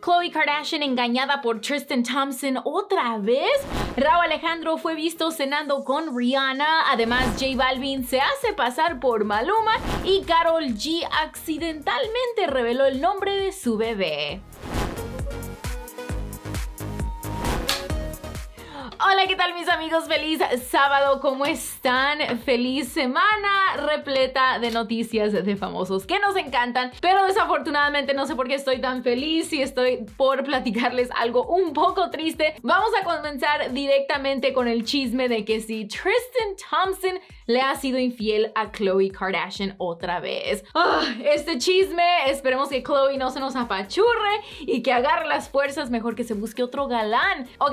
Khloe Kardashian engañada por Tristan Thompson otra vez. Raúl Alejandro fue visto cenando con Rihanna. Además, J Balvin se hace pasar por Maluma y Carol G accidentalmente reveló el nombre de su bebé. Hola, ¿qué tal mis amigos? Feliz sábado, ¿cómo están? Feliz semana repleta de noticias de famosos que nos encantan, pero desafortunadamente no sé por qué estoy tan feliz y estoy por platicarles algo un poco triste. Vamos a comenzar directamente con el chisme de que si Tristan Thompson le ha sido infiel a Khloe Kardashian otra vez. Ah, este chisme, esperemos que Khloe no se nos apachurre y que agarre las fuerzas, mejor que se busque otro galán. Ok,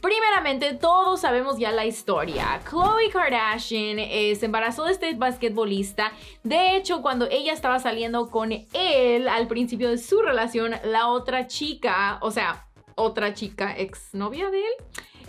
primeramente todos sabemos ya la historia. Khloe Kardashian es eh, se embarazó de este basquetbolista. De hecho, cuando ella estaba saliendo con él al principio de su relación, la otra chica, o sea, otra chica novia de él,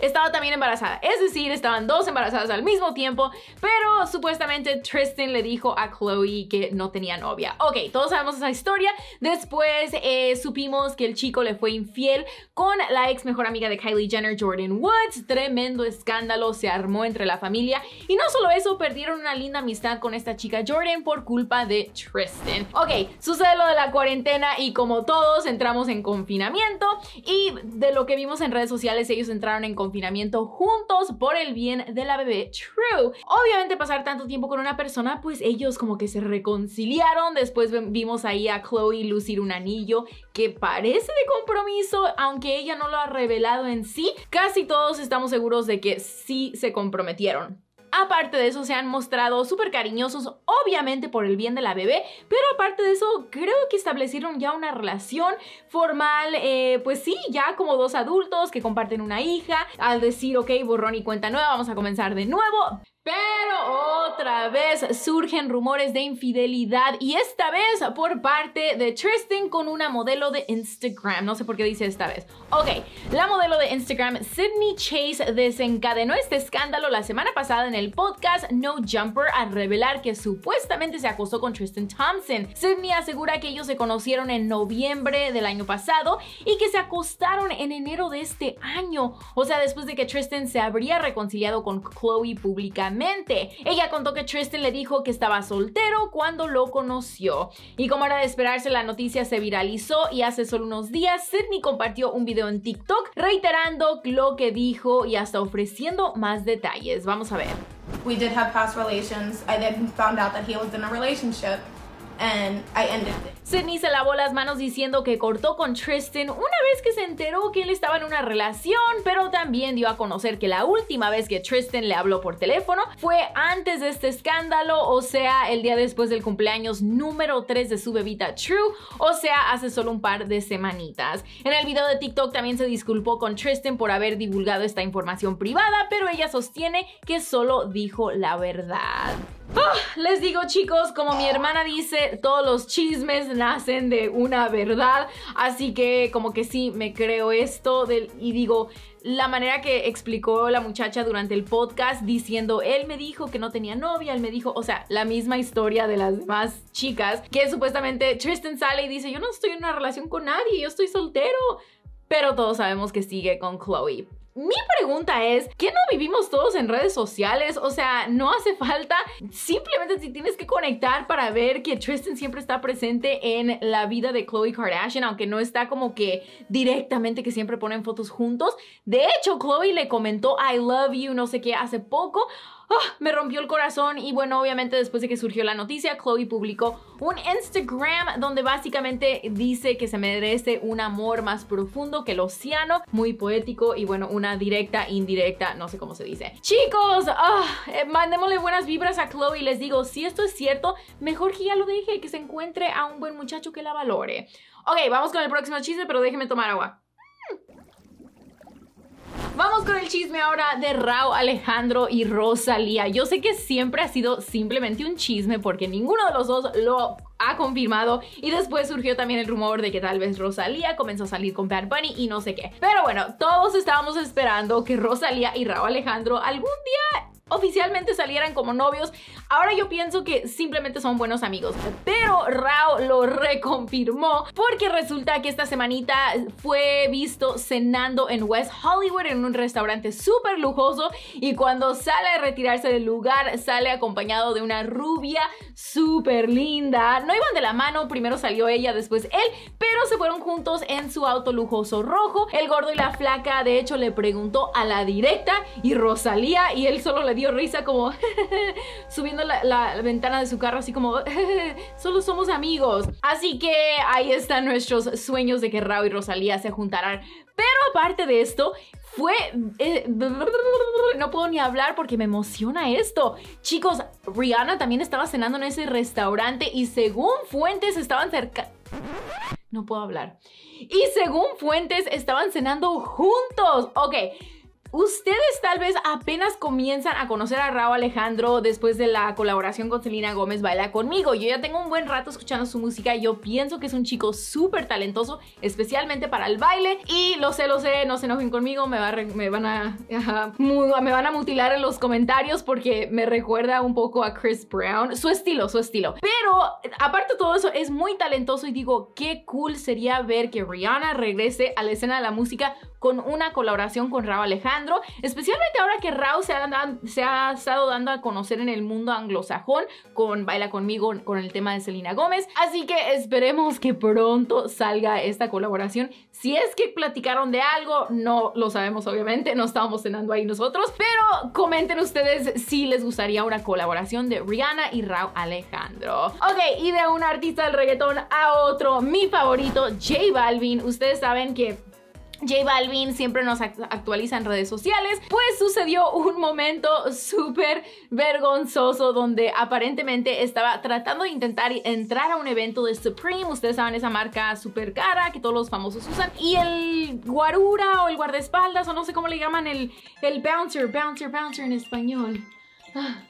estaba también embarazada. Es decir, estaban dos embarazadas al mismo tiempo, pero supuestamente Tristan le dijo a Chloe que no tenía novia. Ok, todos sabemos esa historia. Después eh, supimos que el chico le fue infiel con la ex mejor amiga de Kylie Jenner, Jordan Woods. Tremendo escándalo se armó entre la familia. Y no solo eso, perdieron una linda amistad con esta chica Jordan por culpa de Tristan. Ok, sucede lo de la cuarentena y como todos entramos en confinamiento y de lo que vimos en redes sociales ellos entraron en confinamiento confinamiento juntos por el bien de la bebé True. Obviamente pasar tanto tiempo con una persona, pues ellos como que se reconciliaron. Después vimos ahí a Chloe lucir un anillo que parece de compromiso, aunque ella no lo ha revelado en sí. Casi todos estamos seguros de que sí se comprometieron. Aparte de eso, se han mostrado súper cariñosos, obviamente por el bien de la bebé, pero aparte de eso, creo que establecieron ya una relación formal, eh, pues sí, ya como dos adultos que comparten una hija, al decir, ok, borrón y cuenta nueva, vamos a comenzar de nuevo. Pero otra vez surgen rumores de infidelidad y esta vez por parte de Tristan con una modelo de Instagram. No sé por qué dice esta vez. Ok, la modelo de Instagram Sydney Chase desencadenó este escándalo la semana pasada en el podcast No Jumper al revelar que supuestamente se acostó con Tristan Thompson. Sydney asegura que ellos se conocieron en noviembre del año pasado y que se acostaron en enero de este año. O sea, después de que Tristan se habría reconciliado con Chloe públicamente. Ella contó que Tristan le dijo que estaba soltero cuando lo conoció. Y como era de esperarse, la noticia se viralizó y hace solo unos días Sidney compartió un video en TikTok reiterando lo que dijo y hasta ofreciendo más detalles. Vamos a ver. past relations. Sidney se lavó las manos diciendo que cortó con Tristan una vez que se enteró que él estaba en una relación, pero también dio a conocer que la última vez que Tristan le habló por teléfono fue antes de este escándalo, o sea, el día después del cumpleaños número 3 de su bebita True, o sea, hace solo un par de semanitas. En el video de TikTok también se disculpó con Tristan por haber divulgado esta información privada, pero ella sostiene que solo dijo la verdad. Ah, les digo chicos, como mi hermana dice, todos los chismes nacen de una verdad, así que como que sí, me creo esto del, y digo, la manera que explicó la muchacha durante el podcast diciendo, él me dijo que no tenía novia, él me dijo, o sea, la misma historia de las demás chicas, que supuestamente Tristan sale y dice, yo no estoy en una relación con nadie, yo estoy soltero, pero todos sabemos que sigue con Chloe. Mi pregunta es, ¿qué no vivimos todos en redes sociales? O sea, no hace falta, simplemente si tienes que conectar para ver que Tristan siempre está presente en la vida de Khloe Kardashian, aunque no está como que directamente que siempre ponen fotos juntos. De hecho, Khloe le comentó I love you, no sé qué, hace poco. ¡Ah! me rompió el corazón y bueno, obviamente después de que surgió la noticia, Chloe publicó un Instagram donde básicamente dice que se merece un amor más profundo que el océano, muy poético y bueno, una directa, indirecta, no sé cómo se dice. Chicos, ah, eh, mandémosle buenas vibras a Chloe y les digo, si esto es cierto, mejor que ya lo deje, que se encuentre a un buen muchacho que la valore. Ok, vamos con el próximo chiste, pero déjeme tomar agua. Vamos con el chisme ahora de Rao Alejandro y Rosalía. Yo sé que siempre ha sido simplemente un chisme porque ninguno de los dos lo ha confirmado y después surgió también el rumor de que tal vez Rosalía comenzó a salir con Bad Bunny y no sé qué. Pero bueno, todos estábamos esperando que Rosalía y Rao Alejandro algún día oficialmente salieran como novios. Ahora yo pienso que simplemente son buenos amigos. Pero Rao lo reconfirmó porque resulta que esta semanita fue visto cenando en West Hollywood en un restaurante súper lujoso y cuando sale a retirarse del lugar sale acompañado de una rubia súper linda. No iban de la mano, primero salió ella, después él, pero se fueron juntos en su auto lujoso rojo. El gordo y la flaca de hecho le preguntó a la directa y Rosalía y él solo le dio risa como subiendo la, ventana de su carro así como solo somos amigos. Así que ahí están nuestros sueños de que Rao y Rosalía se juntarán. Pero aparte de esto, fue... Eh, no puedo ni hablar porque me emociona esto. Chicos, Rihanna también estaba cenando en ese restaurante y según fuentes estaban cerca... No puedo hablar. Y según fuentes estaban cenando juntos. Ok. Ustedes tal vez apenas comienzan a conocer a Raúl Alejandro después de la colaboración con Selena Gómez Baila conmigo. Yo ya tengo un buen rato escuchando su música y yo pienso que es un chico súper talentoso, especialmente para el baile. Y lo sé, lo sé, no se enojen conmigo, me, me, van a, me van a mutilar en los comentarios porque me recuerda un poco a Chris Brown. Su estilo, su estilo. Pero aparte de todo eso, es muy talentoso y digo, qué cool sería ver que Rihanna regrese a la escena de la música con una colaboración con Rao Alejandro, especialmente ahora que Rao se ha, estado dando a conocer en el mundo anglosajón con Baila conmigo, con el tema de Selena Gómez. Así que esperemos que pronto salga esta colaboración. Si es que platicaron de algo, no lo sabemos obviamente, no estábamos cenando ahí nosotros, pero comenten ustedes si les gustaría una colaboración de Rihanna y Rao Alejandro. Ok, y de un artista del reggaetón a otro, mi favorito, J Balvin. Ustedes saben que J Balvin siempre nos actualiza en redes sociales, pues sucedió un momento súper vergonzoso donde aparentemente estaba tratando de intentar entrar a un evento de Supreme, ustedes saben esa marca súper cara que todos los famosos usan, y el guarura o el guardaespaldas o no sé cómo le llaman, el, el bouncer, bouncer, bouncer en español. Ah,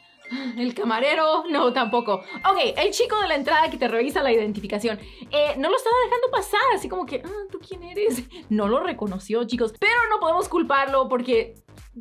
el camarero, no, tampoco. Ok, el chico de la entrada que te revisa la identificación. Eh, no lo estaba dejando pasar, así como que, ah, ¿tú quién eres? No lo reconoció, chicos. Pero no podemos culparlo porque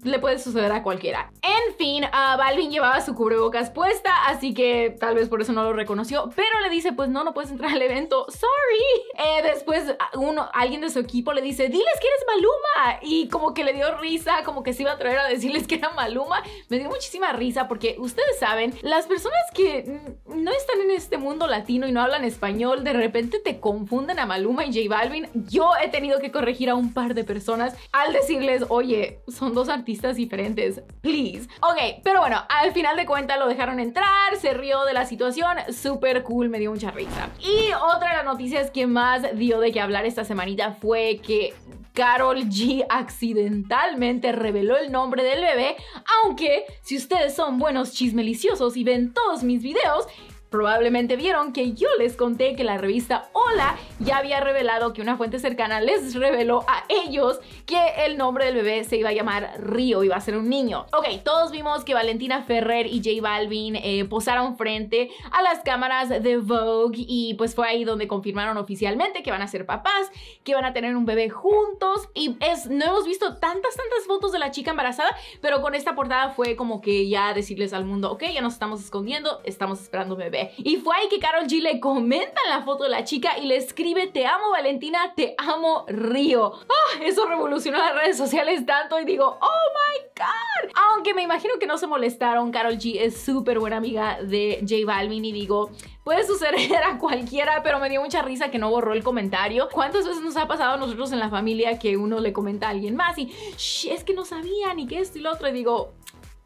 le puede suceder a cualquiera. En fin, a ah, Balvin llevaba su cubrebocas puesta, así que tal vez por eso no lo reconoció, pero le dice, pues no, no puedes entrar al evento, sorry. Eh, después ah, uno, alguien de su equipo le dice, diles que eres Maluma. Y como que le dio risa, como que se iba a traer a decirles que era Maluma. Me dio muchísima risa porque ustedes saben, las personas que no están en este mundo latino y no hablan español, de repente te confunden a Maluma y J Balvin. Yo he tenido que corregir a un par de personas al decirles, oye, son dos artistas diferentes, please. Ok, pero bueno, al final de cuentas lo dejaron entrar, se rió de la situación, super cool, me dio mucha risa. Y otra de las noticias que más dio de qué hablar esta semanita fue que Carol G accidentalmente reveló el nombre del bebé, aunque si ustedes son buenos chismeliciosos y ven todos mis videos, Probablemente vieron que yo les conté que la revista Hola ya había revelado que una fuente cercana les reveló a ellos que el nombre del bebé se iba a llamar Río, iba a ser un niño. Ok, todos vimos que Valentina Ferrer y J Balvin eh, posaron frente a las cámaras de Vogue y pues fue ahí donde confirmaron oficialmente que van a ser papás, que van a tener un bebé juntos y es, no hemos visto tantas, tantas fotos de la chica embarazada, pero con esta portada fue como que ya decirles al mundo, ok, ya nos estamos escondiendo, estamos esperando un bebé. Y fue ahí que Carol G le comenta en la foto de la chica y le escribe te amo Valentina, te amo Río. Ah, eso revolucionó las redes sociales tanto y digo, oh my god. Aunque me imagino que no se molestaron, Carol G es súper buena amiga de J Balvin y digo, puede suceder a cualquiera, pero me dio mucha risa que no borró el comentario. ¿Cuántas veces nos ha pasado a nosotros en la familia que uno le comenta a alguien más y, Shh, es que no sabían ni que esto y lo otro? Y digo,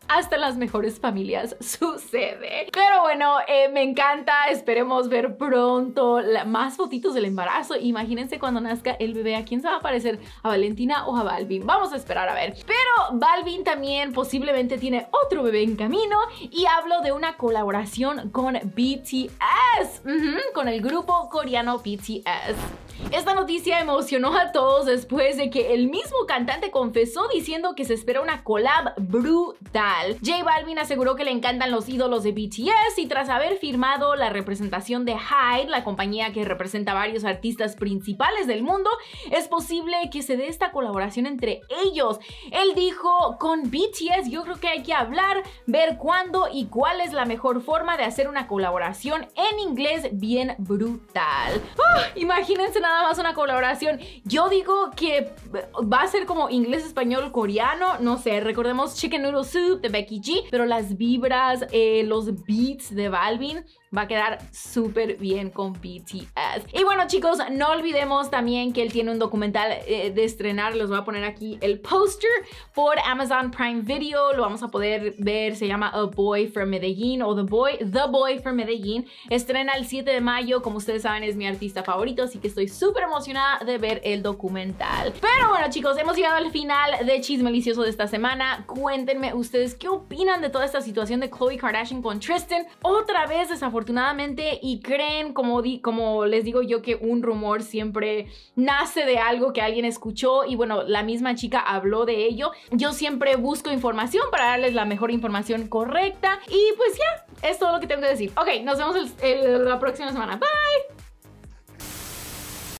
hasta las mejores familias sucede. Pero bueno, eh, me encanta, esperemos ver pronto más fotitos del embarazo. Imagínense cuando nazca el bebé, ¿a quién se va a parecer? ¿A Valentina o a Balvin? Vamos a esperar a ver. Pero Balvin también posiblemente tiene otro bebé en camino y hablo de una colaboración con BTS, con el grupo coreano BTS. Esta noticia emocionó a todos después de que el mismo cantante confesó diciendo que se espera una collab brutal. J Balvin aseguró que le encantan los ídolos de BTS y tras haber firmado la representación de Hyde, la compañía que representa a varios artistas principales del mundo, es posible que se dé esta colaboración entre ellos. Él dijo, con BTS yo creo que hay que hablar, ver cuándo y cuál es la mejor forma de hacer una colaboración en inglés bien brutal. ¡Ah! imagínense nada más una colaboración. Yo digo que va a ser como inglés, español, coreano, no sé, recordemos Chicken Noodle Soup de Becky G, pero las vibras, eh, los beats de Balvin Va a quedar súper bien con BTS. Y bueno chicos, no olvidemos también que él tiene un documental eh, de estrenar. Les voy a poner aquí el poster por Amazon Prime Video. Lo vamos a poder ver. Se llama A Boy from Medellín o The Boy, The Boy from Medellín. Estrena el 7 de mayo. Como ustedes saben es mi artista favorito. Así que estoy súper emocionada de ver el documental. Pero bueno chicos, hemos llegado al final de Chisme Delicioso de esta semana. Cuéntenme ustedes qué opinan de toda esta situación de Khloe Kardashian con Tristan. Otra vez desafortunadamente afortunadamente y creen, como, como les digo yo, que un rumor siempre nace de algo que alguien escuchó y bueno, la misma chica habló de ello. Yo siempre busco información para darles la mejor información correcta y pues ya, es todo lo que tengo que decir. Ok, nos vemos la próxima semana. Bye.